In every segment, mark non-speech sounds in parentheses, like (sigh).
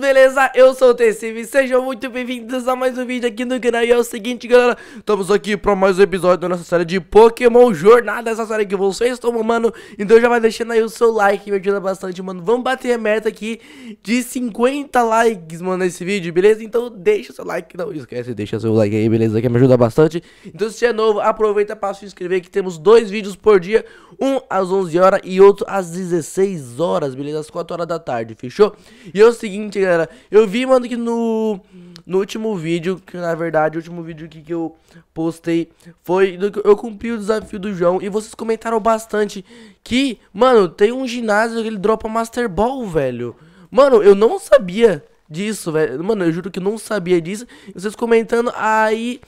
Beleza? Eu sou o TCV sejam muito bem-vindos a mais um vídeo aqui no canal E é o seguinte, galera, estamos aqui para mais um episódio da nossa série de Pokémon Jornada Essa série que vocês estão mano. então já vai deixando aí o seu like, me ajuda bastante, mano Vamos bater a meta aqui de 50 likes, mano, nesse vídeo, beleza? Então deixa seu like, não esquece, deixa seu like aí, beleza? Que me ajuda bastante Então se é novo, aproveita para se inscrever que temos dois vídeos por dia Um às 11 horas e outro às 16 horas, beleza? Às 4 horas da tarde, fechou? E é o seguinte, galera. Eu vi, mano, que no, no último vídeo, que na verdade o último vídeo que, que eu postei foi. Eu cumpri o desafio do João e vocês comentaram bastante que, mano, tem um ginásio que ele dropa Master Ball, velho. Mano, eu não sabia disso, velho. Mano, eu juro que eu não sabia disso. Vocês comentando aí.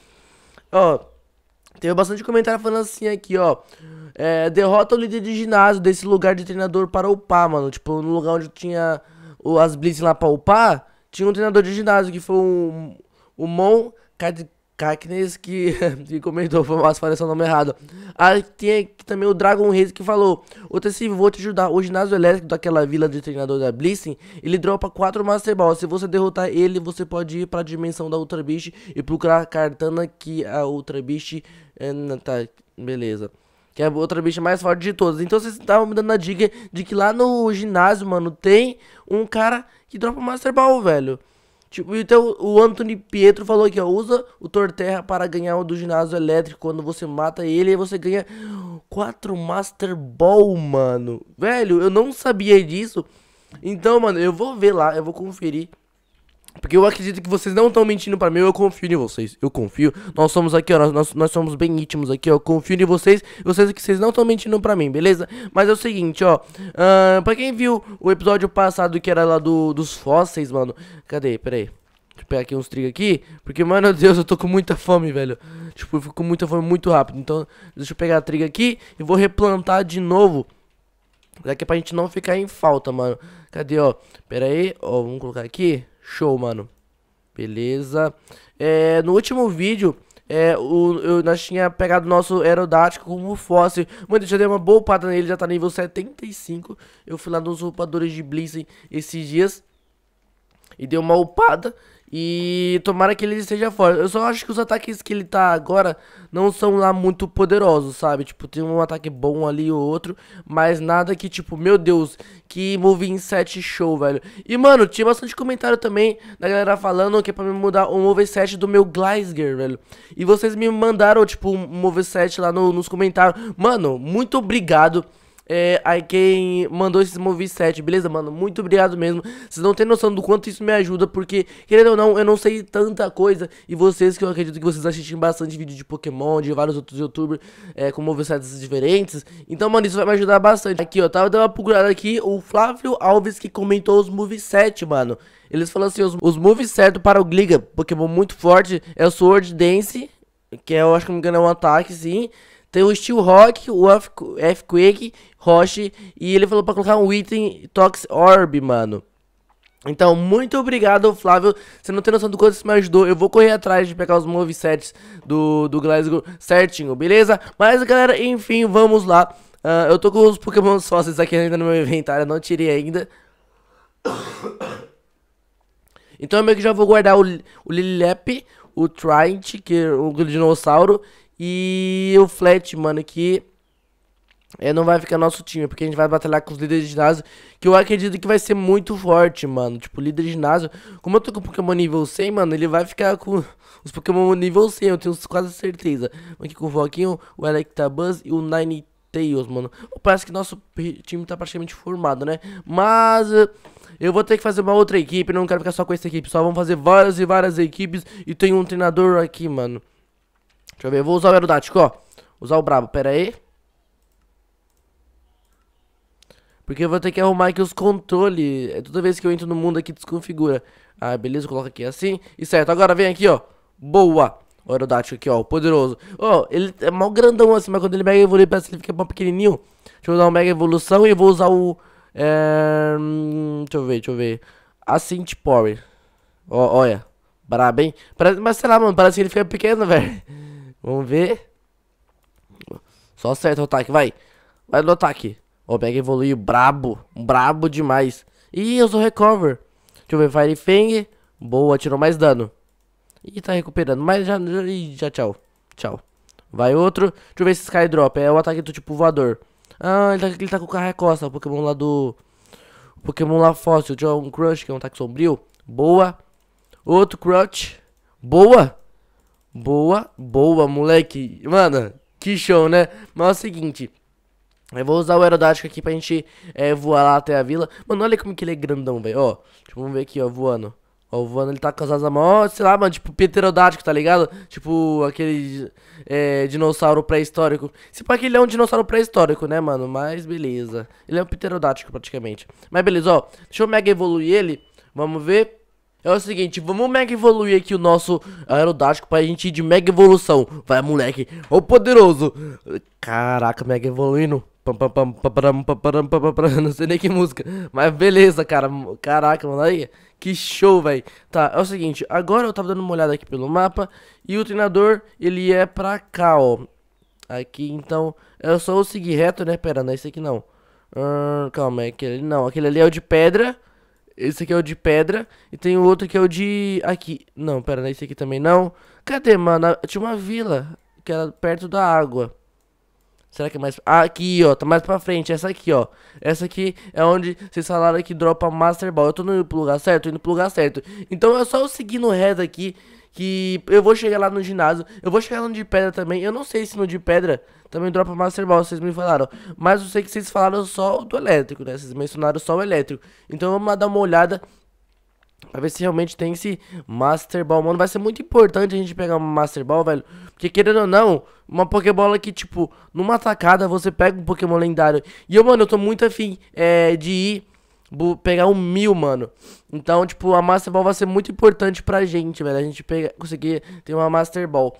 Ó. Teve bastante comentário falando assim aqui, ó. É, derrota o líder de ginásio desse lugar de treinador para upar, mano. Tipo, no lugar onde tinha as blitz lá pra upar, tinha um treinador de ginásio que foi um, o Mon Kaknes que, (laughs) que comentou, foi fácil falar seu nome errado. Aí tem também o Dragon Reis que falou: Ô Tessi, vou te ajudar. O ginásio elétrico daquela vila de treinador da Blissing, ele dropa 4 Master Balls. Se você derrotar ele, você pode ir pra dimensão da Ultra Beast e procurar a cartana que a Ultra Beast. É, tá, beleza que é a outra bicha mais forte de todas. Então vocês estavam me dando a dica de que lá no ginásio, mano, tem um cara que dropa Master Ball, velho. Tipo, então o Anthony Pietro falou que usa o Torterra para ganhar o do ginásio elétrico. Quando você mata ele, você ganha 4 Master Ball, mano. Velho, eu não sabia disso. Então, mano, eu vou ver lá, eu vou conferir. Porque eu acredito que vocês não estão mentindo para mim, eu confio em vocês. Eu confio. Nós somos aqui, ó, nós, nós somos bem íntimos aqui, ó. Eu confio em vocês. Vocês que vocês não estão mentindo para mim, beleza? Mas é o seguinte, ó. Uh, para quem viu o episódio passado que era lá do, dos fósseis, mano. Cadê? Pera aí. Deixa eu pegar aqui uns trigo aqui. Porque, mano, (laughs) Deus, eu tô com muita fome, velho. Tipo, eu fico com muita fome muito rápido. Então, deixa eu pegar a trigo aqui e vou replantar de novo. Daqui é pra gente não ficar em falta, mano. Cadê, ó? Pera aí. Ó, vamos colocar aqui. Show, mano. Beleza. É, no último vídeo, é, o, eu, nós tinha pegado o nosso aerodático como fóssil. Mano, eu já dei uma boa pata nele, já tá nível 75. Eu fui lá nos roupadores de blizzard esses dias. E dei uma upada. E tomara que ele esteja forte. Eu só acho que os ataques que ele tá agora não são lá muito poderosos, sabe? Tipo, tem um ataque bom ali ou outro, mas nada que, tipo, meu Deus, que move em 7 show, velho. E, mano, tinha bastante comentário também da galera falando que é pra me mudar o move 7 do meu Gleisger, velho. E vocês me mandaram, tipo, um move 7 lá no, nos comentários. Mano, muito obrigado é, aí quem mandou esse moveset, beleza, mano? Muito obrigado mesmo. Vocês não tem noção do quanto isso me ajuda, porque, querendo ou não, eu não sei tanta coisa. E vocês, que eu acredito que vocês assistem bastante vídeo de Pokémon, de vários outros youtubers é, com Movie sets diferentes. Então, mano, isso vai me ajudar bastante. Aqui, ó, tava dando uma procurada aqui, o Flávio Alves que comentou os Movie mano. Eles falam assim, os, os moves certos para o Gliga, Pokémon muito forte, é o Sword Dance, que é, eu acho que não me engano é um ataque, sim. Tem o Steel Rock, o F-quake, Roche, e ele falou pra colocar um item Tox Orb, mano. Então, muito obrigado, Flávio. Você não tem noção do quanto isso me ajudou. Eu vou correr atrás de pegar os movesets do, do Glasgow certinho, beleza? Mas, galera, enfim, vamos lá. Uh, eu tô com os Pokémon sócios aqui ainda no meu inventário, não tirei ainda. Então eu meio que já vou guardar o, o Lilep, o Trident, que é o dinossauro, e o Flat, mano, que é, não vai ficar nosso time, porque a gente vai batalhar com os líderes de ginásio, que eu acredito que vai ser muito forte, mano. Tipo, líder de ginásio, como eu tô com Pokémon nível 100, mano, ele vai ficar com os Pokémon nível 100, eu tenho quase certeza. Aqui com o Voquinho, o Electabuzz tá e o Ninetales, mano. Parece que nosso time tá praticamente formado, né? Mas... Eh, eu vou ter que fazer uma outra equipe, não quero ficar só com essa equipe, só vamos fazer várias e várias equipes e tem um treinador aqui, mano. Deixa eu ver, eu vou usar o aerodático, ó. Usar o brabo, pera aí. Porque eu vou ter que arrumar aqui os controles. é Toda vez que eu entro no mundo aqui, desconfigura. Ah, beleza, coloca aqui assim. E certo, agora vem aqui, ó. Boa. O aerodático aqui, ó, poderoso. Ó, oh, ele é mal grandão assim, mas quando ele mega evolui, parece que ele fica mal pequenininho. Deixa eu dar uma mega evolução e vou usar o... É... Deixa eu ver, deixa eu ver. Ascent Power. Ó, olha. Brabo, hein? Parece, mas sei lá, mano, parece que ele fica pequeno, (laughs) velho. Vamos ver. Só acerta o ataque, vai. Vai no ataque. O Omega evoluiu brabo. Brabo demais. Ih, eu sou recover. Deixa eu ver, Fire Fang. Boa, tirou mais dano. Ih, tá recuperando. Mas já, já, já tchau. Tchau. Vai outro. Deixa eu ver esse drop. É o ataque do tipo voador. Ah, ele tá, ele tá com o carrecosta. É o Pokémon lá do... O Pokémon lá fóssil. Deixa eu ver um Crush, que é um ataque sombrio. Boa. Outro Crush. Boa. Boa, boa, moleque. Mano, que show, né? Mas é o seguinte. Eu vou usar o aerodático aqui pra gente é, voar lá até a vila. Mano, olha como que ele é grandão, velho. Ó, vamos ver aqui, ó, voando. Ó, voando, ele tá com as asas mó, sei lá, mano, tipo, pterodático, tá ligado? Tipo, aquele é, dinossauro pré-histórico. Se pá que ele é um dinossauro pré-histórico, né, mano? Mas beleza. Ele é um pterodático, praticamente. Mas beleza, ó. Deixa eu mega evoluir ele. Vamos ver. É o seguinte, vamos mega evoluir aqui o nosso aerodático pra gente ir de mega evolução. Vai, moleque. Ô, poderoso. Caraca, mega evoluindo. Não sei nem que música. Mas beleza, cara. Caraca, mano. Aí, que show, velho. Tá, é o seguinte. Agora eu tava dando uma olhada aqui pelo mapa. E o treinador, ele é pra cá, ó. Aqui, então. É só eu seguir reto, né? Pera, não é esse aqui não. Hum, calma, é aquele. Não, aquele ali é o de pedra. Esse aqui é o de pedra e tem o outro que é o de aqui. Não, pera, né? esse aqui também não. Cadê, mano? Ah, tinha uma vila que era perto da água. Será que é mais... Ah, aqui, ó, tá mais pra frente, essa aqui, ó. Essa aqui é onde vocês falaram que dropa Master Ball. Eu tô indo pro lugar certo? Tô indo pro lugar certo. Então é só eu no reto aqui que eu vou chegar lá no ginásio, eu vou chegar lá no de pedra também. Eu não sei se no de pedra também dropa Master Ball, vocês me falaram. Mas eu sei que vocês falaram só do elétrico, né? Vocês mencionaram só o elétrico. Então vamos lá dar uma olhada Pra ver se realmente tem esse Master Ball, mano. Vai ser muito importante a gente pegar uma Master Ball, velho. Porque querendo ou não, uma Pokébola que, tipo, numa atacada você pega um Pokémon lendário. E eu, mano, eu tô muito afim é, de ir pegar um mil, mano. Então, tipo, a Master Ball vai ser muito importante pra gente, velho. A gente pega, conseguir ter uma Master Ball.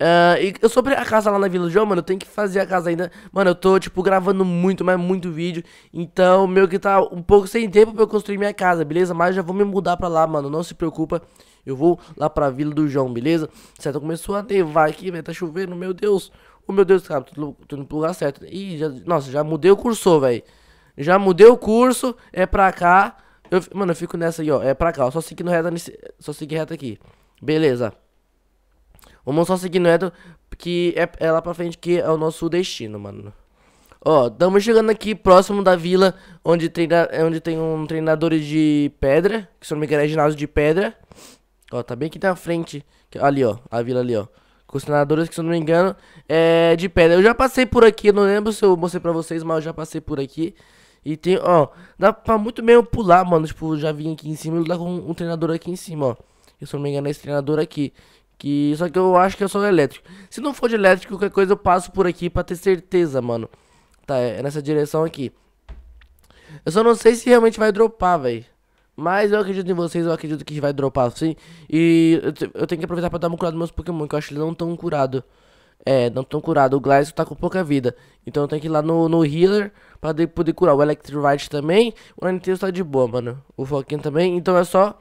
Uh, e eu sobre a casa lá na Vila João, mano, eu tenho que fazer a casa ainda. Mano, eu tô, tipo, gravando muito, mas muito vídeo. Então, meu que tá um pouco sem tempo pra eu construir minha casa, beleza? Mas já vou me mudar pra lá, mano. Não se preocupa. Eu vou lá pra Vila do João, beleza? Certo, começou a nevar aqui, velho. Tá chovendo, meu Deus. Oh, meu Deus, cara, tô, tô indo pro lugar certo. Ih, já, nossa, já mudei o cursor, velho. Já mudei o curso, é pra cá. Eu, mano, eu fico nessa aí, ó. É pra cá, ó. Só seguindo reto, só seguir reto aqui. Beleza. Vamos só seguindo reto, que é, é lá pra frente que é o nosso destino, mano. Ó, estamos chegando aqui próximo da vila onde, treina, é onde tem um treinador de pedra, que se não me engano é ginásio de pedra. Ó, tá bem aqui na frente, que, ali ó, a vila ali ó. Com os treinadores que se não me engano é de pedra. Eu já passei por aqui, não lembro se eu mostrei pra vocês, mas eu já passei por aqui. E tem, ó, dá pra muito mesmo pular, mano. Tipo, já vim aqui em cima e lutar com um treinador aqui em cima, ó. Eu, não me engano, é esse treinador aqui. Que, só que eu acho que é só elétrico. Se não for de elétrico, qualquer coisa eu passo por aqui pra ter certeza, mano. Tá, é, é nessa direção aqui. Eu só não sei se realmente vai dropar, velho. Mas eu acredito em vocês, eu acredito que vai dropar sim. E eu, eu tenho que aproveitar pra dar uma curada nos meus Pokémon, que eu acho que eles não tão curados. É, não estão curados. O Glasgow tá com pouca vida. Então tem que ir lá no, no Healer pra poder curar. O Electrivite também. O Ninetales tá de boa, mano. O Foquinha também. Então é só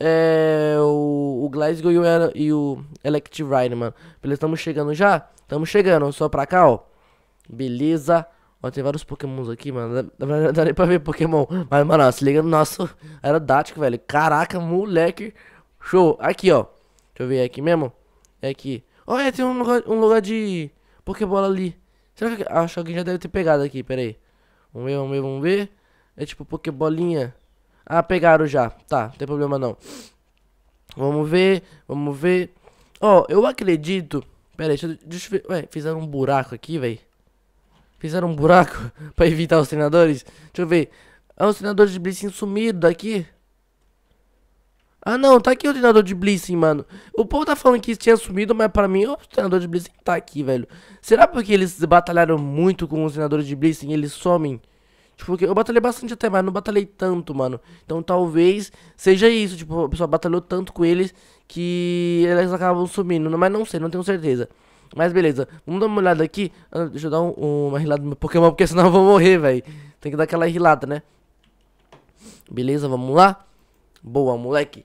é, o, o Glasgow e o, e o Electrivite, mano. Beleza, estamos chegando já? Estamos chegando. Só pra cá, ó. Beleza. Ó, tem vários pokémons aqui, mano. Dá, dá, dá nem pra ver pokémon. Mas, mano, ó, se liga no nosso (laughs) aerodático, velho. Caraca, moleque. Show. Aqui, ó. Deixa eu ver é aqui mesmo. É aqui. Olha, é, tem um lugar, um lugar de Pokébola ali. Será que... Acho que alguém já deve ter pegado aqui, pera aí. Vamos ver, vamos ver, vamos ver. É tipo Pokébolinha. Ah, pegaram já. Tá, não tem problema não. Vamos ver, vamos ver. Ó, oh, eu acredito... Pera aí, deixa, deixa eu ver... Ué, fizeram um buraco aqui, velho. Fizeram um buraco (laughs) pra evitar os treinadores. Deixa eu ver. Ah, os treinadores de Blicin sumiram daqui. Ah não, tá aqui o treinador de Blissing, mano. O povo tá falando que isso tinha sumido, mas pra mim o treinador de Blissing tá aqui, velho. Será porque eles batalharam muito com os treinadores de Blissing e eles somem? Tipo, eu batalhei bastante até, mas não batalhei tanto, mano. Então talvez seja isso, tipo, o pessoal batalhou tanto com eles que eles acabam sumindo. Mas não sei, não tenho certeza. Mas beleza, vamos dar uma olhada aqui. Ah, deixa eu dar um, uma rilada no meu Pokémon, porque senão eu vou morrer, velho. Tem que dar aquela rilada, né? Beleza, vamos lá. Boa, moleque.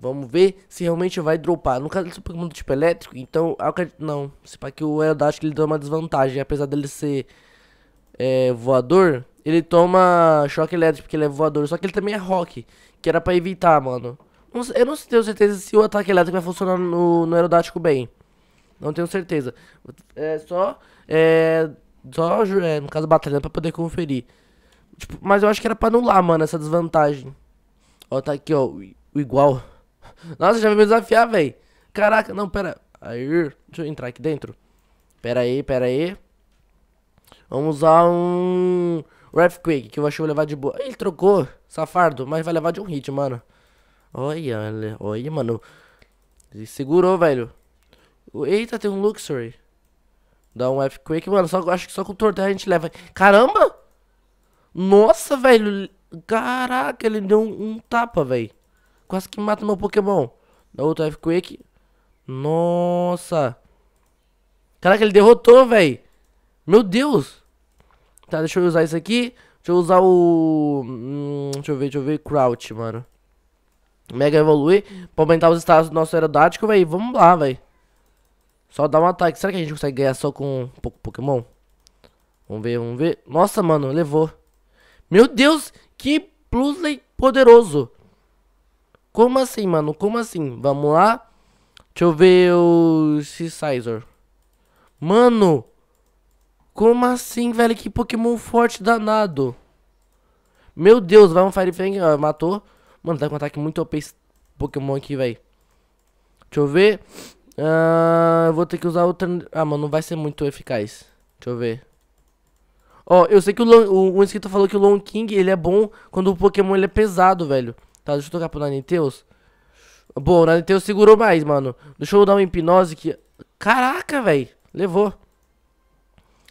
Vamos ver se realmente vai dropar. No caso é um Pokémon do tipo elétrico, então eu acredito. Não. Se pá que o Aerodactyl ele dá uma desvantagem. Apesar dele ser é, voador, ele toma choque elétrico porque ele é voador. Só que ele também é rock, que era pra evitar, mano. eu não tenho certeza se o ataque elétrico vai funcionar no, no bem. Não tenho certeza. É só. É, só, é, no caso, batalhando pra poder conferir. Tipo, mas eu acho que era pra anular, mano, essa desvantagem. Ó, tá aqui, ó. O igual. Nossa, já veio me desafiar, velho. Caraca, não, pera. Aí, deixa eu entrar aqui dentro. Pera aí, pera aí. Vamos usar um... Earthquake, que eu acho que vou levar de boa. Ele trocou, safado, mas vai levar de um hit, mano. Olha, olha, mano. Ele segurou, velho. Eita, tem um Luxury. Dá um Earthquake, mano. Só, acho que só com o Torterra a gente leva. Caramba! Nossa, velho. Caraca, ele deu um, um tapa, velho. Quase que mata meu Pokémon. Da outra Earthquake. Nossa. Caraca, ele derrotou, velho. Meu Deus. Tá, deixa eu usar isso aqui. Deixa eu usar o... Hum, deixa eu ver, deixa eu ver. Crouch, mano. Mega evoluir. Pra aumentar os status do nosso aerodático, velho. Vamos lá, velho. Só dá um ataque. Será que a gente consegue ganhar só com pouco Pokémon? Vamos ver, vamos ver. Nossa, mano, levou. Meu Deus, que Plusley poderoso. Como assim, mano? Como assim? Vamos lá. Deixa eu ver o Scizor. Mano. Como assim, velho? Que Pokémon forte danado. Meu Deus, vai um Fire Fang. Ó, matou. Mano, tá com um ataque muito OP esse Pokémon aqui, velho. Deixa eu ver. Uh, vou ter que usar outra... Ah, mano, não vai ser muito eficaz. Deixa eu ver. Ó, eu sei que o, Long... o inscrito falou que o Long King, ele é bom quando o Pokémon ele é pesado, velho. Tá, deixa eu tocar pro Naniteus. Bom, o Naniteus segurou mais, mano. Deixa eu dar uma hipnose que... Caraca, velho. Levou.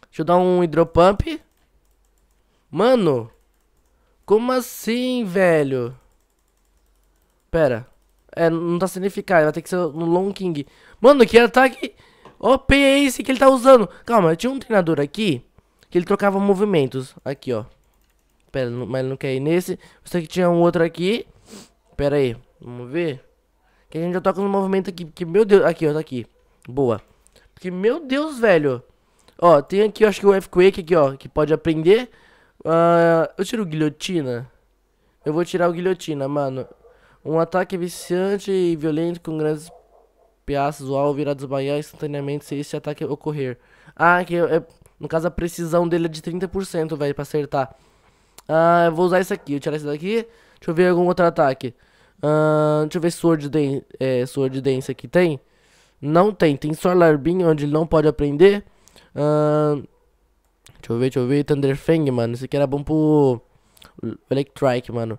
Deixa eu dar um hidropump. Mano. Como assim, velho? Pera. É, não tá sendo eficaz. Vai ter que ser no Long King. Mano, que ataque... OP é esse que ele tá usando? Calma, tinha um treinador aqui que ele trocava movimentos. Aqui, ó. Pera, mas ele não quer ir nesse. Você que tinha um outro aqui. Pera aí, vamos ver. Que a gente já toca no movimento aqui, porque, meu Deus, aqui, ó, tá aqui. Boa. Porque, meu Deus, velho. Ó, tem aqui, eu acho que o Earthquake aqui, ó, que pode aprender. Uh, eu tiro guilhotina. Eu vou tirar o guilhotina, mano. Um ataque viciante e violento com grandes piaças, o alvo virá desmaiar instantaneamente se esse ataque ocorrer. Ah, que é, no caso a precisão dele é de 30%, velho, pra acertar. Ah, eu vou usar isso aqui, vou tirar isso daqui. Deixa eu ver algum outro ataque. Uh, deixa eu ver Sword Dance, é, Sword Dance aqui tem. Não tem, tem só Larbin, onde ele não pode aprender. Uh, deixa eu ver, deixa eu ver. Thunderfang, mano. Esse aqui era bom pro Electrike, mano.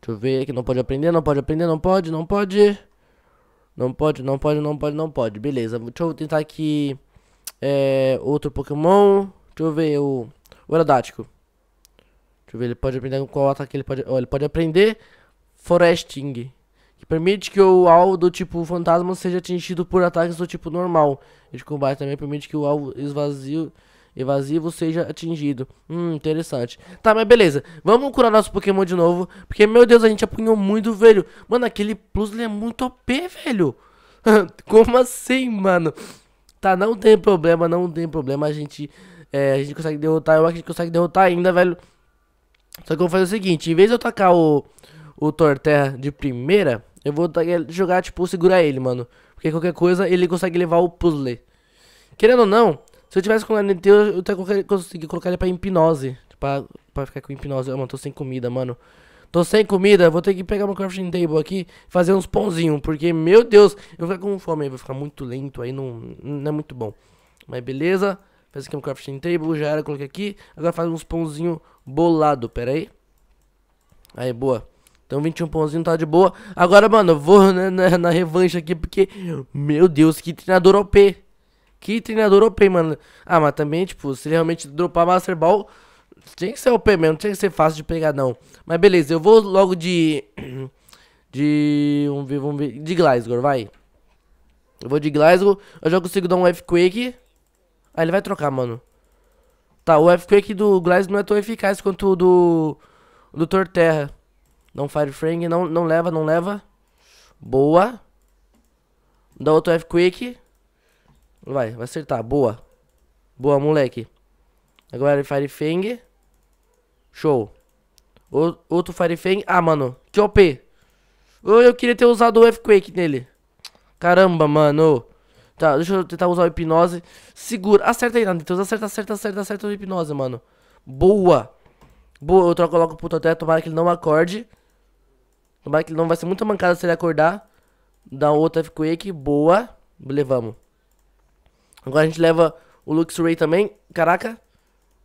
Deixa eu ver aqui, não pode aprender, não pode aprender, não pode, não pode. Não pode, não pode, não pode, não pode. Beleza, deixa eu tentar aqui. É, outro Pokémon. Deixa eu ver o. O Aerodático. Deixa eu ver, ele pode aprender com qual ataque ele pode. Ó, ele pode aprender Foresting, que permite que o alvo do tipo fantasma seja atingido por ataques do tipo normal. de combate também permite que o alvo esvazio, evasivo seja atingido. Hum, interessante. Tá, mas beleza. Vamos curar nosso Pokémon de novo, porque, meu Deus, a gente apunhou muito, velho. Mano, aquele Plus, ele é muito OP, velho. (laughs) Como assim, mano? Tá, não tem problema, não tem problema. A gente, é, a gente consegue derrotar. Eu acho que a gente consegue derrotar ainda, velho. Só que eu vou fazer o seguinte: em vez de eu tacar o, o Torterra de primeira, eu vou jogar, tipo, segurar ele, mano. Porque qualquer coisa ele consegue levar o puzzle. Querendo ou não, se eu tivesse com o NT, eu até consegui colocar ele pra hipnose. Pra, pra ficar com hipnose. Eu, mano, tô sem comida, mano. Tô sem comida, vou ter que pegar uma crafting table aqui fazer uns pãozinhos, porque, meu Deus, eu vou ficar com fome, vou ficar muito lento, aí não, não é muito bom. Mas beleza, faz aqui um crafting table, já era, coloquei aqui. Agora faz uns pãozinhos bolado, pera aí. Aí, boa. Então 21 pãozinho tá de boa. Agora, mano, eu vou né, na, né, na, revanche aqui, porque. Meu Deus, que treinador OP. Que treinador OP, mano. Ah, mas também, tipo, se ele realmente dropar Master Ball, tinha que ser OP mesmo, tinha que ser fácil de pegar, não. Mas beleza, eu vou logo de. (clears throat) De. Vamos ver, vamos ver. De Glasgow, vai. Eu vou de Glasgow. Eu já consigo dar um F-Quake. Ah, ele vai trocar, mano. Tá, o F-Quake do Glasgow não é tão eficaz quanto o do. Do Torterra. Não fire frame, não, não leva, não leva. Boa. Dá outro F-Quick. Vai, vai acertar. Boa. Boa, moleque. Agora Fire Fang. Show. outro Fire Fang. Ah, mano. Que OP. Eu, queria ter usado o F-Quake nele. Caramba, mano. Tá, deixa eu tentar usar o Hipnose. Segura. Acerta aí, Nandeteus. Acerta, acerta, acerta, acerta o Hipnose, mano. Boa. Boa. Eu troco logo pro Toté. Tomara que ele não acorde. Tomara que não vai ser muito mancada se ele acordar. Dá outra F-Quake, boa. Levamos. Agora a gente leva o Luxray também. Caraca,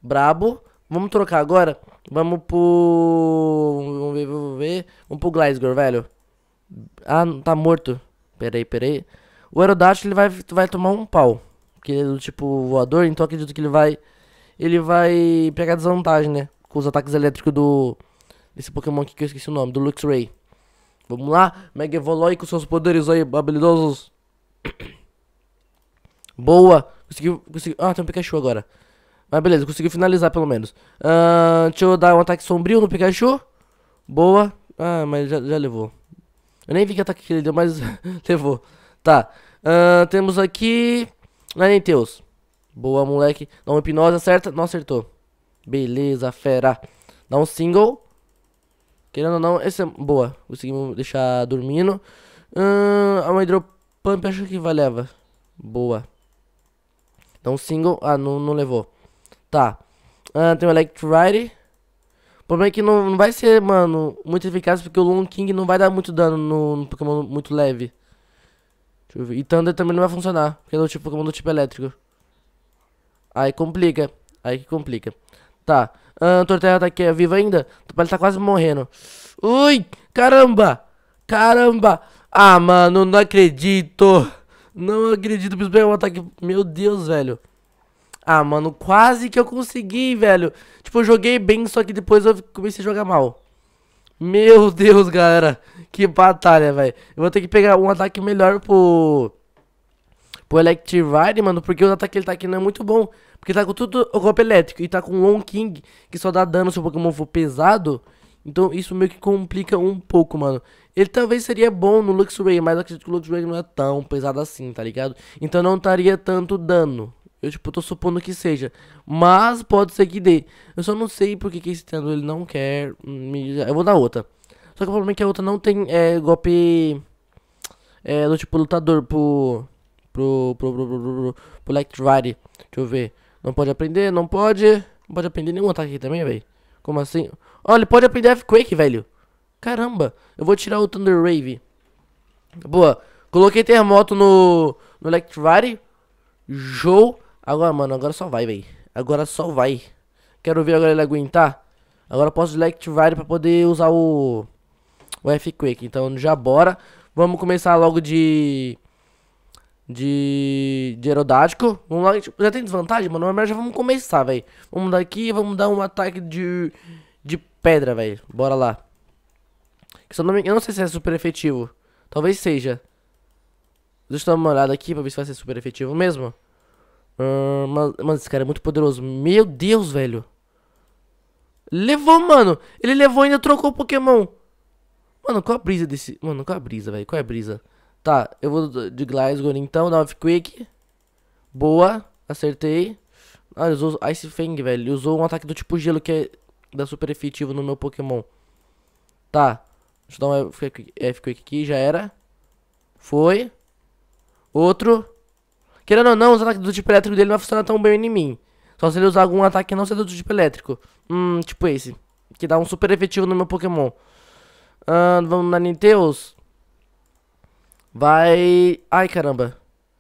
brabo. Vamos trocar agora. Vamos pro... Vamos ver, vamos ver. Vamos pro Glasgow, velho. Ah, tá morto. Peraí, peraí. O Aerodash, ele vai, vai tomar um pau. Porque ele é do tipo voador, então acredito que ele vai... Ele vai pegar desvantagem, né? Com os ataques elétricos do... Esse Pokémon aqui que eu esqueci o nome. Do Luxray. Vamos lá, Mega Evolói com seus poderes aí, habilidosos. (coughs) Boa. Conseguiu, consegui. Ah, tem um Pikachu agora. Mas beleza, conseguiu finalizar pelo menos. Uh, deixa eu dar um ataque sombrio no Pikachu. Boa. Ah, mas já, já levou. Eu nem vi que ataque que ele deu, mas (laughs) levou. Tá. Uh, temos aqui... Naniteus. Boa, moleque. Dá uma hipnose, acerta? Não acertou. Beleza, fera. Dá um single. Querendo ou não, essa é boa. Conseguimos deixar dormindo. Hum, a Hydro Pump acho que vai leva. Boa. Então single. Ah, não, não levou. Tá. Ah, tem o Electrite. O problema é que não, não vai ser, mano, muito eficaz porque o Long King não vai dar muito dano no, no Pokémon muito leve. E Thunder também não vai funcionar, porque é do tipo Pokémon do tipo elétrico. Aí complica. Aí que complica. Tá. Ah, a Torterra tá aqui, é viva ainda? Ele tá quase morrendo. Ui, caramba! Caramba! Ah, mano, não acredito! Não acredito, preciso pegar um ataque. Meu Deus, velho. Ah, mano, quase que eu consegui, velho. Tipo, eu joguei bem, só que depois eu comecei a jogar mal. Meu Deus, galera. Que batalha, velho. Eu vou ter que pegar um ataque melhor pro... Pro Electivire, mano, porque o ataque que ele tá aqui não é muito bom. Porque tá com tudo o golpe é elétrico e tá com Long King, que só dá dano se o Pokémon for pesado. Então isso meio que complica um pouco, mano. Ele talvez seria bom no Luxray, mas eu acredito que o Luxray não é tão pesado assim, tá ligado? Então não estaria tanto dano. Eu, tipo, tô supondo que seja. Mas pode ser que dê. Eu só não sei porque que esse treinador ele não quer Eu vou dar outra. Só que o problema é que a outra não tem é, golpe... É, do tipo lutador pro... Pro... Pro... Pro... Pro... Pro... Pro... Pro... Pro... Pro... Não pode aprender, não pode. Não pode aprender nenhum ataque aqui também, velho. Como assim? Olha, ele pode aprender F-quake, velho. Caramba. Eu vou tirar o Thunder Wave. Boa. Coloquei terremoto no, no Electrify. Show. Agora, mano, agora só vai, velho. Agora só vai. Quero ver agora ele aguentar. Agora eu posso Electrify pra poder usar o... O quake Então já bora. Vamos começar logo de de, de aerodático. Vamos lá, tipo, já tem desvantagem, mano. Mas já vamos começar, velho. Vamos daqui, vamos dar um ataque de, de pedra, velho. Bora lá. Eu não, eu não sei se é super efetivo. Talvez seja. Deixa eu dar uma olhada aqui pra ver se vai ser super efetivo mesmo. mano, esse cara é muito poderoso. Meu Deus, velho. Levou, mano. Ele levou e ainda trocou o Pokémon. Mano, qual a brisa desse... Mano, qual a brisa, velho? Qual é a brisa? Tá, eu vou de Glasgow então, Nove Quick. Boa, acertei. Ah, ele usou Ice Fang, velho. Ele usou um ataque do tipo gelo que é da super efetivo no meu Pokémon. Tá. Deixa eu dar um F-Quick aqui, já era. Foi. Outro. Querendo ou não, os ataques do tipo elétrico dele não vai funcionar tão bem em mim. Só se ele usar algum ataque não ser do tipo elétrico. Hum, tipo esse. Que dá um super efetivo no meu Pokémon. Uh, vamos na Ninteus. Vai... Ai, caramba.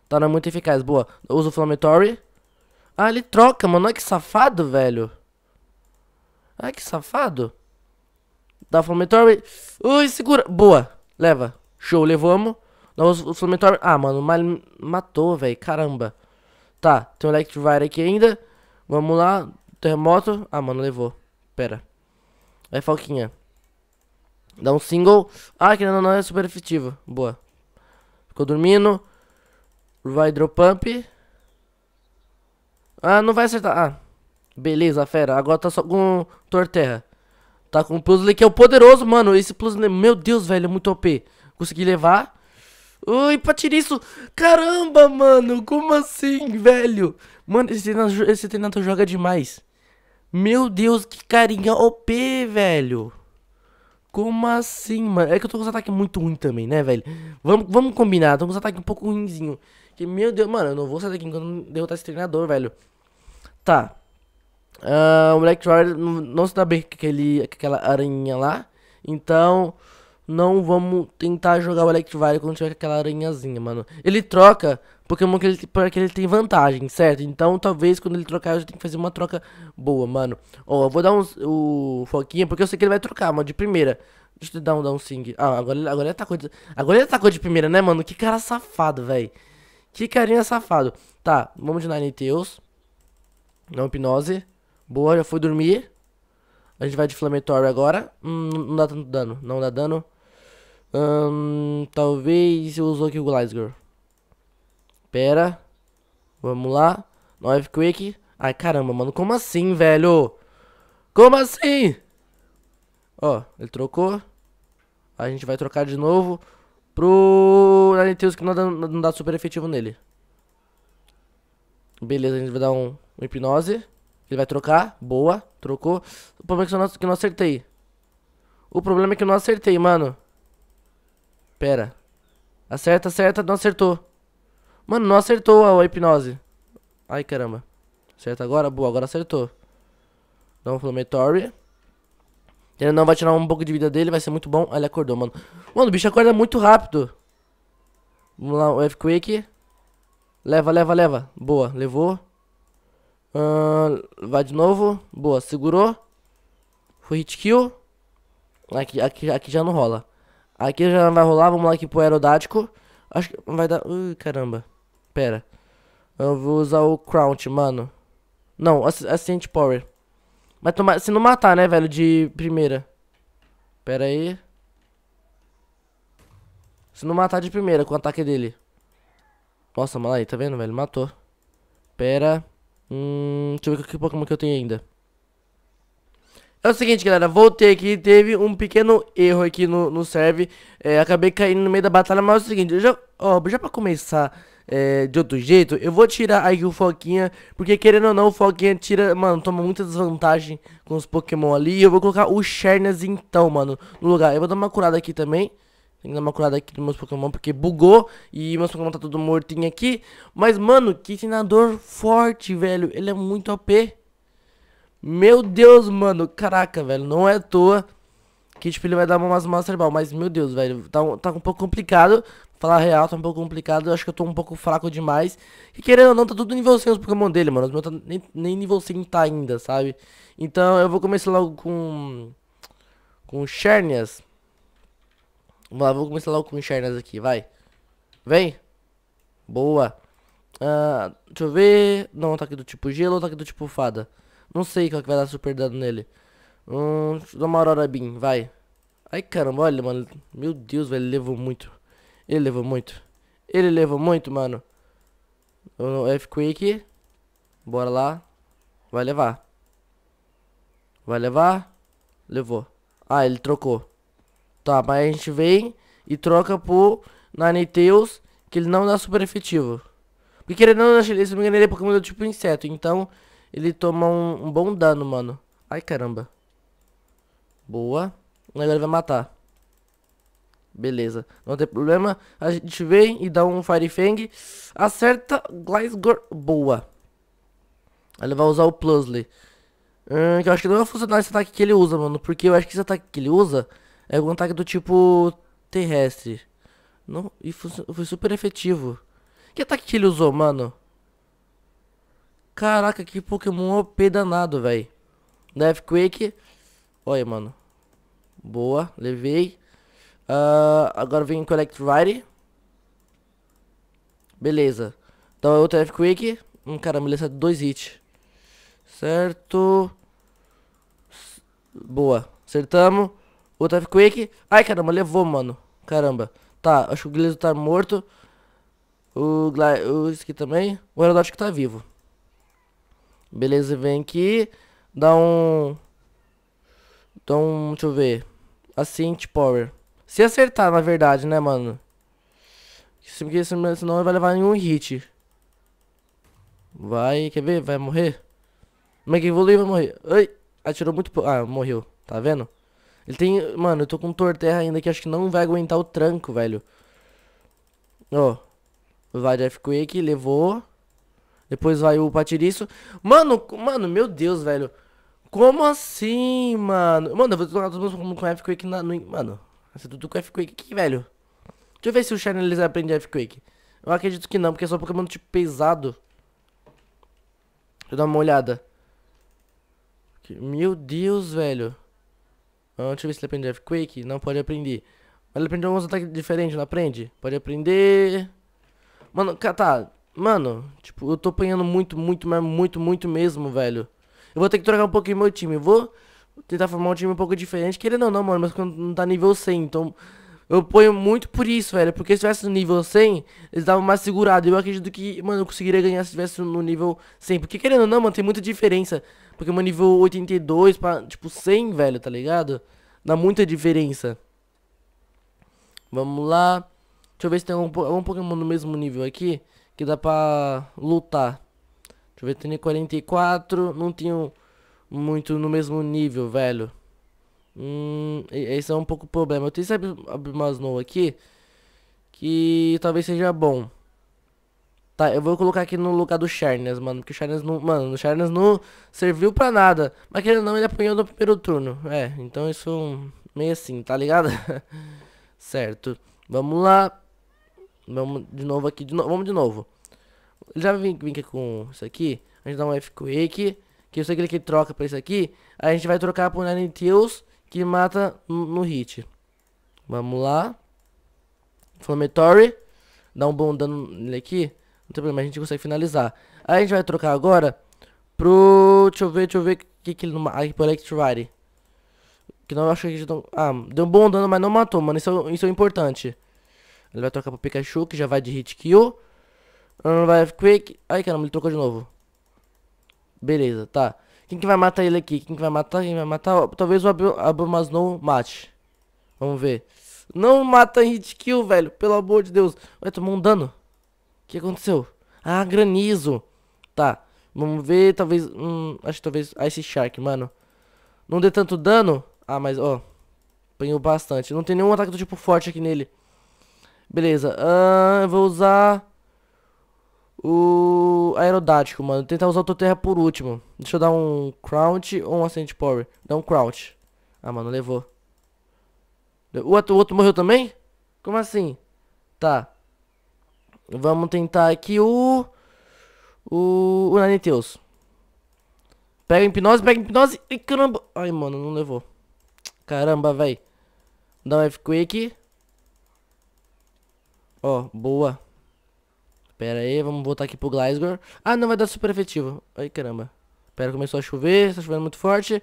Tá, não é muito eficaz. Boa. Usa o Flametory. Ah, ele troca, mano. Olha que safado, velho. Ai, que safado. Dá o Flametory. Ui, segura. Boa. Leva. Show, levamos. Dá o Flametory. Ah, mano, mas matou, velho. Caramba. Tá, tem o Electrivire aqui ainda. Vamos lá. Terremoto. Ah, mano, levou. Pera. Vai, Falquinha. Dá um single. Ah, que não, não é super efetivo. Boa. Ficou dormindo. Vai dropump. Ah, não vai acertar. Ah, beleza, fera. Agora tá só com Torterra. Tá com o puzzle que é o poderoso, mano. Esse puzzle, meu Deus, velho, é muito OP. Consegui levar. Ui, pra tirar isso. Caramba, mano. Como assim, velho? Mano, esse treinador, esse treinador joga demais. Meu Deus, que carinha OP, velho. Como assim, mano? É que eu tô com os ataques muito ruins também, né, velho? Vamos, vamos combinar, tô com os ataques um pouco ruinzinho. Que, meu Deus, mano, eu não vou sair daqui enquanto derrotar esse treinador, velho. Tá. Uh, o Black não se dá bem com, aquele, com aquela aranha lá. Então, não vamos tentar jogar o Black quando tiver aquela aranhazinha, mano. Ele troca Pokémon que ele, que ele tem vantagem, certo? Então talvez quando ele trocar eu já tenho que fazer uma troca boa, mano. Ó, eu vou dar um, o Foquinha, porque eu sei que ele vai trocar, mano, de primeira. Deixa eu dar um, dar um sing. Ah, agora, agora ele atacou de, agora ele atacou de primeira, né, mano? Que cara safado, velho. Que carinha safado. Tá, vamos de Ninetales. Não hipnose. Boa, já foi dormir. A gente vai de Flamethorn agora. Hum, não dá tanto dano. Não dá dano. Hum, talvez eu usou aqui o Glasgow. Pera. Vamos lá. knife quick. Ai, caramba, mano. Como assim, velho? Como assim? Ó, ele trocou. A gente vai trocar de novo pro Nariteus, que não dá, não dá super efetivo nele. Beleza, a gente vai dar um, um hipnose. Ele vai trocar. Boa. Trocou. O problema é que eu não, que eu não acertei. O problema é que eu não acertei, mano. Pera. Acerta, acerta. Não acertou. Mano, não acertou a, hipnose. Ai, caramba. Acerta agora? Boa, agora acertou. Dá um flametory. Ele não vai tirar um pouco de vida dele, vai ser muito bom. Ah, ele acordou, mano. Mano, o bicho acorda muito rápido. Vamos lá, o Earthquake. Leva, leva, leva. Boa, levou. Uh, vai de novo. Boa, segurou. Foi hit kill. Aqui, aqui, aqui já não rola. Aqui já não vai rolar. Vamos lá aqui pro aerodático. Acho que vai dar... Ui, caramba. Pera. Eu vou usar o Crouch, mano. Não, Ascent Power. Mas tu se não matar, né, velho, de primeira. Pera aí. Se não matar de primeira com o ataque dele. Nossa, mano, aí, tá vendo, velho? Matou. Pera. Hum, deixa eu ver que Pokémon que eu tenho ainda. É o seguinte, galera, voltei aqui, teve um pequeno erro aqui no, no serve, é, acabei caindo no meio da batalha, mas é o seguinte, já, ó, já pra começar, é, de outro jeito, eu vou tirar aí o Foquinha, porque querendo ou não, o Foquinha tira, mano, toma muita desvantagem com os Pokémon ali. E eu vou colocar o Chernas então, mano, no lugar. Eu vou dar uma curada aqui também. Tem que dar uma curada aqui dos meus Pokémon, porque bugou e meus Pokémon tá tudo mortinho aqui. Mas, mano, que treinador forte, velho. Ele é muito OP. Meu Deus, mano. Caraca, velho. Não é à toa que, tipo, ele vai dar umas master ball. Mas, meu Deus, velho, tá, tá um pouco complicado. Falar real, tá um pouco complicado. Eu acho que eu tô um pouco fraco demais. E querendo ou não, tá tudo nível 100 os Pokémon dele, mano. Os meus tá, nem, nem nível 100 tá ainda, sabe? Então, eu vou começar logo com... Com Chernias. Vamos lá, vou começar logo com Chernias aqui, vai. Vem. Boa. Uh, deixa eu ver... Não, tá aqui do tipo gelo ou tá aqui do tipo fada? Não sei qual que vai dar super dano nele. Hum, deixa eu dar uma aurora bin, vai. Ai, caramba, olha, mano. Meu Deus, velho, ele levou muito. Ele levou muito. Ele levou muito, mano. F-Quick. Bora lá. Vai levar. Vai levar. Levou. Ah, ele trocou. Tá, mas a gente vem e troca pro Naniteus, que ele não dá super efetivo. Porque querendo ou não, se não me engano, ele é Pokémon do tipo inseto. Então, ele toma um, um bom dano, mano. Ai, caramba. Boa. agora ele vai matar. Beleza. Não tem problema. A gente vem e dá um Fire Fang. Acerta. Glasgow. Boa. Ele vai usar o Puzzle. Hum, que eu acho que não vai funcionar esse ataque que ele usa, mano. Porque eu acho que esse ataque que ele usa é um ataque do tipo terrestre. Não, e foi super efetivo. Que ataque que ele usou, mano? Caraca, que Pokémon OP danado, velho. Deathquake. Olha, mano. Boa, levei. Uh, agora vem Collect Ride. Beleza. Então é outro F-Quick. Hum, caramba, ele acerta é dois hits. Certo. Boa. Acertamos. Outro F-Quick. Ai, caramba, levou, mano. Caramba. Tá, acho que o glizzo tá morto. O, Gly o aqui também. O Herodot que tá vivo. Beleza, vem aqui. Dá um... Dá um... Deixa eu ver. Assim, power. Se acertar, na verdade, né, mano? Porque senão vai levar nenhum hit. Vai, quer ver? Vai morrer? Como é que evolui vai morrer? Ai, atirou muito pouco. Ah, morreu. Tá vendo? Ele tem... Mano, eu tô com Torterra ainda que acho que não vai aguentar o tranco, velho. Ó. Oh, vai Jeff Quake, levou. Depois vai o Patiriço. Mano, mano, meu Deus, velho. Como assim, mano? Mano, eu vou tocar todos os músicos com F-Quake na. No, mano, você é tudo com F-Quake aqui, velho. Deixa eu ver se o Shinelis aprende F-Quake. Eu acredito que não, porque é só Pokémon tipo pesado. Deixa eu dar uma olhada. Meu Deus, velho. Ah, deixa eu ver se ele aprende F-Quake. Não, pode aprender. Mas ele aprendeu alguns ataques diferentes, não aprende? Pode aprender. Mano, tá. Mano, tipo, eu tô apanhando muito, muito, mas muito, muito mesmo, velho. Eu vou ter que trocar um pouquinho meu time. Eu vou tentar formar um time um pouco diferente. Querendo ou não, mano, mas quando não tá nível 100, então... Eu ponho muito por isso, velho. Porque se tivesse no nível 100, eles davam mais segurado. Eu acredito que, mano, eu conseguiria ganhar se tivesse no nível 100. Porque querendo ou não, mano, tem muita diferença. Porque meu nível 82 pra, tipo, 100, velho, tá ligado? Dá muita diferença. Vamos lá. Deixa eu ver se tem algum, algum Pokémon no mesmo nível aqui. Que dá pra lutar. Deixa eu ver, Tony 44. Não tinha muito no mesmo nível, velho. Hum, esse é um pouco o problema. Eu tenho que abrir aqui. Que talvez seja bom. Tá, eu vou colocar aqui no lugar do Sharnes, mano. Porque o Sharnes não. Mano, o Sharnes não serviu pra nada. Mas querendo não, ele apanhou no primeiro turno. É, então isso é meio assim, tá ligado? (laughs) certo. Vamos lá. Vamos de novo aqui. De no... Vamos de novo. Ele já vem, vem com isso aqui. A gente dá um F-Quake. Que eu sei que ele que troca pra isso aqui. Aí a gente vai trocar por Ninetales, que mata no hit. Vamos lá. flametory Dá um bom dano nele aqui. Não tem problema, a gente consegue finalizar. Aí a gente vai trocar agora pro... Deixa eu ver, deixa eu ver o que que ele não... Aqui ah, pro Electrivire. Que não, eu acho que a gente não... Ah, deu um bom dano, mas não matou, mano. Isso, é isso é importante. Ele vai trocar pro Pikachu, que já vai de hit kill. Não vai quick. Ai, caramba, ele trocou de novo. Beleza, tá. Quem que vai matar ele aqui? Quem que vai matar? Quem vai matar? Talvez o Abumasnow mate. Vamos ver. Não mata hit kill, velho. Pelo amor de Deus. Vai tomar um dano. O que aconteceu? Ah, granizo. Tá. Vamos ver, talvez... Hum, acho que talvez... Ice esse Shark, mano. Não dê tanto dano. Ah, mas, ó. Apanhou bastante. Não tem nenhum ataque do tipo forte aqui nele. Beleza. Ah, eu vou usar o aerodático, mano. Tentar usar o Toterra por último. Deixa eu dar um Crouch ou um Ascent Power. Dá um Crouch. Ah, mano, levou. O outro, o outro morreu também? Como assim? Tá. Vamos tentar aqui o... O, o Naniteus. Pega hipnose, pega hipnose. Ai, caramba. Ai, mano, não levou. Caramba, velho. Dá um F-Quake. Ó, boa. Pera aí, vamos voltar aqui pro Glasgow. Ah, não, vai dar super efetivo. Ai, caramba. Pera, começou a chover, tá chovendo muito forte.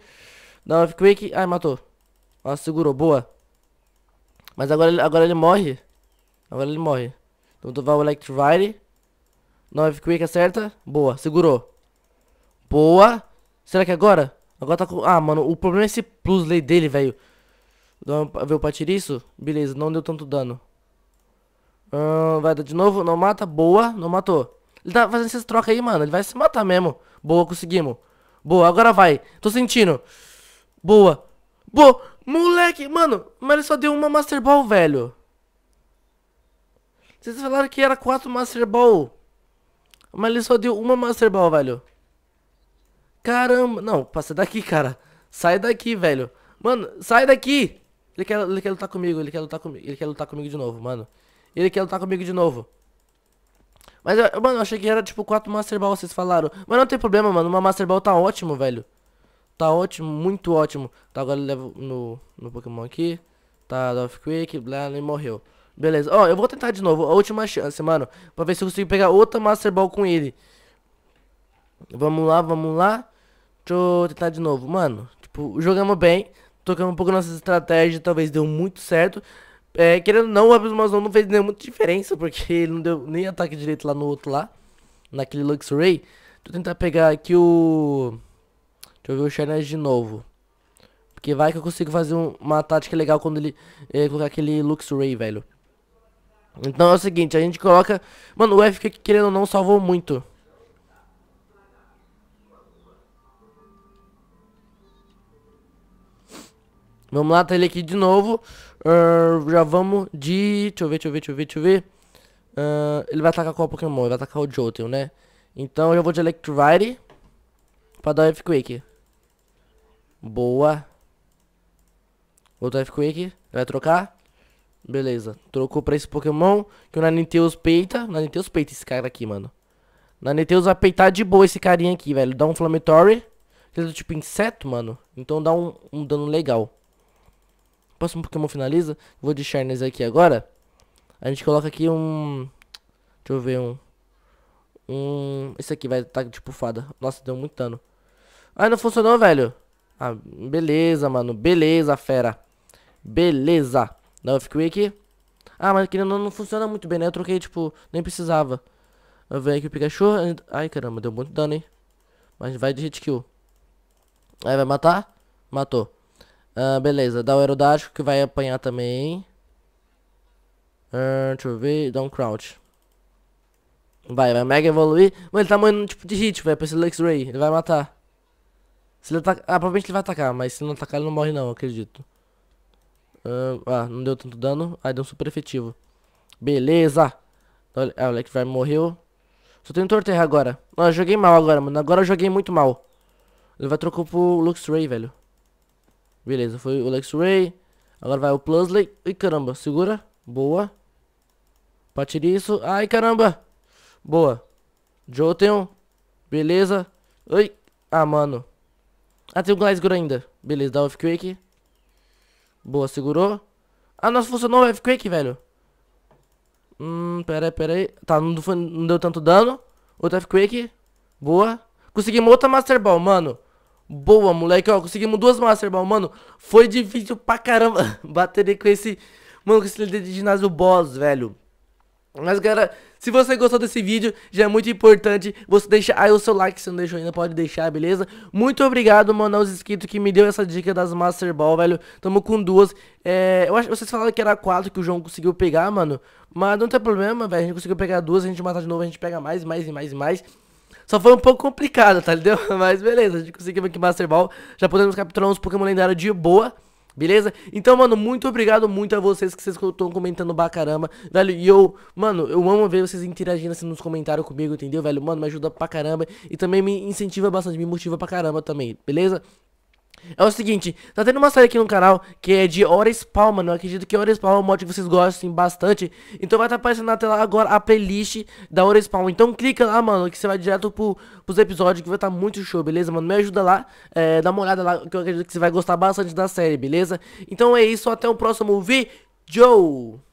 Dá um earthquake. Ai, matou. Ó, segurou, boa. Mas agora, agora ele morre. Agora ele morre. Então tomar o Electrivire. Dá quick acerta. Boa, segurou. Boa. Será que é agora? Agora tá com... Ah, mano, o problema é esse plus lay dele, velho. vamos Ver o patiriço? Beleza, não deu tanto dano vai dar de novo. Não mata. Boa. Não matou. Ele tá fazendo essas trocas aí, mano. Ele vai se matar mesmo. Boa, conseguimos. Boa, agora vai. Tô sentindo. Boa. Boa. Moleque, mano. Mas ele só deu uma Master Ball, velho. Vocês falaram que era quatro Master Ball. Mas ele só deu uma Master Ball, velho. Caramba. Não, passa daqui, cara. Sai daqui, velho. Mano, sai daqui. Ele quer, ele quer lutar comigo. Ele quer lutar comigo. Ele quer lutar comigo de novo, mano. Ele quer lutar comigo de novo. Mas, eu, mano, eu achei que era tipo 4 Master Ball, vocês falaram. Mas não tem problema, mano. Uma Master Ball tá ótimo, velho. Tá ótimo, muito ótimo. Tá, agora ele levo no, no Pokémon aqui. Tá, Dolph Quick, blá, ele morreu. Beleza. Ó, oh, eu vou tentar de novo. A última chance, mano. Pra ver se eu consigo pegar outra Master Ball com ele. Vamos lá, vamos lá. Deixa eu tentar de novo. Mano, tipo, jogamos bem. Tocamos um pouco nossas estratégias. Talvez deu muito certo. É, querendo não, o Abismazon não fez nenhuma diferença, porque ele não deu nem ataque direito lá no outro lá. Naquele Luxray. Deixa eu tentar pegar aqui o... Deixa eu ver o Sharnage de novo. Porque vai que eu consigo fazer um, uma tática legal quando ele é, colocar aquele Luxray, velho. Então é o seguinte, a gente coloca... Mano, o F, querendo ou não, salvou muito. Vamos lá, tá ele aqui de novo. Uh, já vamos de... Deixa eu ver, deixa eu ver, deixa eu ver, deixa eu ver. Uh, ele vai atacar qual Pokémon? Ele vai atacar o Jotel, né? Então eu vou de Electrivire pra dar o Quake. Boa. Outro Quake. Vai trocar? Beleza. Trocou pra esse Pokémon que o Naniteus peita. Naniteus peita esse cara aqui, mano. Naniteus vai peitar de boa esse carinha aqui, velho. Dá um Flametory. Ele é do tipo inseto, mano. Então dá um, um dano legal próximo Pokémon finaliza. Vou de Charnes aqui agora. A gente coloca aqui um... Deixa eu ver um... Um... Esse aqui vai estar tá, tipo fada. Nossa, deu muito dano. Ah, não funcionou, velho. Ah, beleza, mano. Beleza, fera. Beleza. Nerf Quick. Ah, mas aqui não, não funciona muito bem, né? Eu troquei, tipo, nem precisava. eu venho aqui o Pikachu. Ai, caramba, deu muito dano, hein? Mas vai de hit kill. Aí vai matar. Matou. Ah, beleza, dá o aerodático que vai apanhar também. Ah, deixa eu ver, dá um crouch. Vai, vai mega evoluir. Mano, ele tá morrendo tipo de hit, velho, pra esse Lux Ray. Ele vai matar. Se ele atacar... Ah, provavelmente ele vai atacar, mas se não atacar ele não morre não, acredito. ah, ah não deu tanto dano. Aí ah, deu um super efetivo. Beleza. Ah, o Lex vai morreu. Só tem um Torterra agora. Não, eu joguei mal agora, mano. Agora eu joguei muito mal. Ele vai trocar pro Lux Ray, velho. Beleza, foi o Lex Ray. Agora vai o Plusley. Ai, caramba, segura. Boa. Partir isso. Ai, caramba. Boa. Jotun. Beleza. Ai. Ah, mano. Ah, tem o Glasgow ainda. Beleza, dá o Earthquake. Boa, segurou. Ah, nossa, funcionou o Earthquake, velho. Hum, peraí, peraí. Tá, não, foi, não deu tanto dano. Outro Earthquake. Boa. Conseguimos outra Master Ball, mano. Boa, moleque, ó, conseguimos duas Master Ball, mano. Foi difícil pra caramba (laughs) Bateria com esse, mano, com esse líder de ginásio boss, velho. Mas, galera, se você gostou desse vídeo, já é muito importante você deixar aí o seu like, se não deixou ainda, pode deixar, beleza? Muito obrigado, mano, aos inscritos que me deu essa dica das Master Ball, velho. Tamo com duas. É, eu acho que vocês falaram que era quatro que o João conseguiu pegar, mano. Mas não tem problema, velho, a gente conseguiu pegar duas, a gente matar de novo, a gente pega mais, mais e mais e mais. Só foi um pouco complicado, tá ligado? (laughs) Mas beleza, a gente conseguiu aqui Master Ball. Já podemos capturar uns Pokémon lendários de boa. Beleza? Então, mano, muito obrigado muito a vocês que vocês estão comentando pra caramba, velho. E eu, mano, eu amo ver vocês interagindo assim nos comentários comigo, entendeu, velho? Mano, me ajuda pra caramba e também me incentiva bastante, me motiva pra caramba também, beleza? É o seguinte, tá tendo uma série aqui no canal que é de Hora Spawn, né? mano. acredito que Hora Spawn é um mod que vocês gostem bastante. Então vai estar tá aparecendo na tela agora a playlist da Hora Spawn. Então clica lá, mano, que você vai direto pro, pros episódios que vai estar tá muito show, beleza, mano? Me ajuda lá, é, dá uma olhada lá, que eu acredito que você vai gostar bastante da série, beleza? Então é isso, até o próximo vídeo!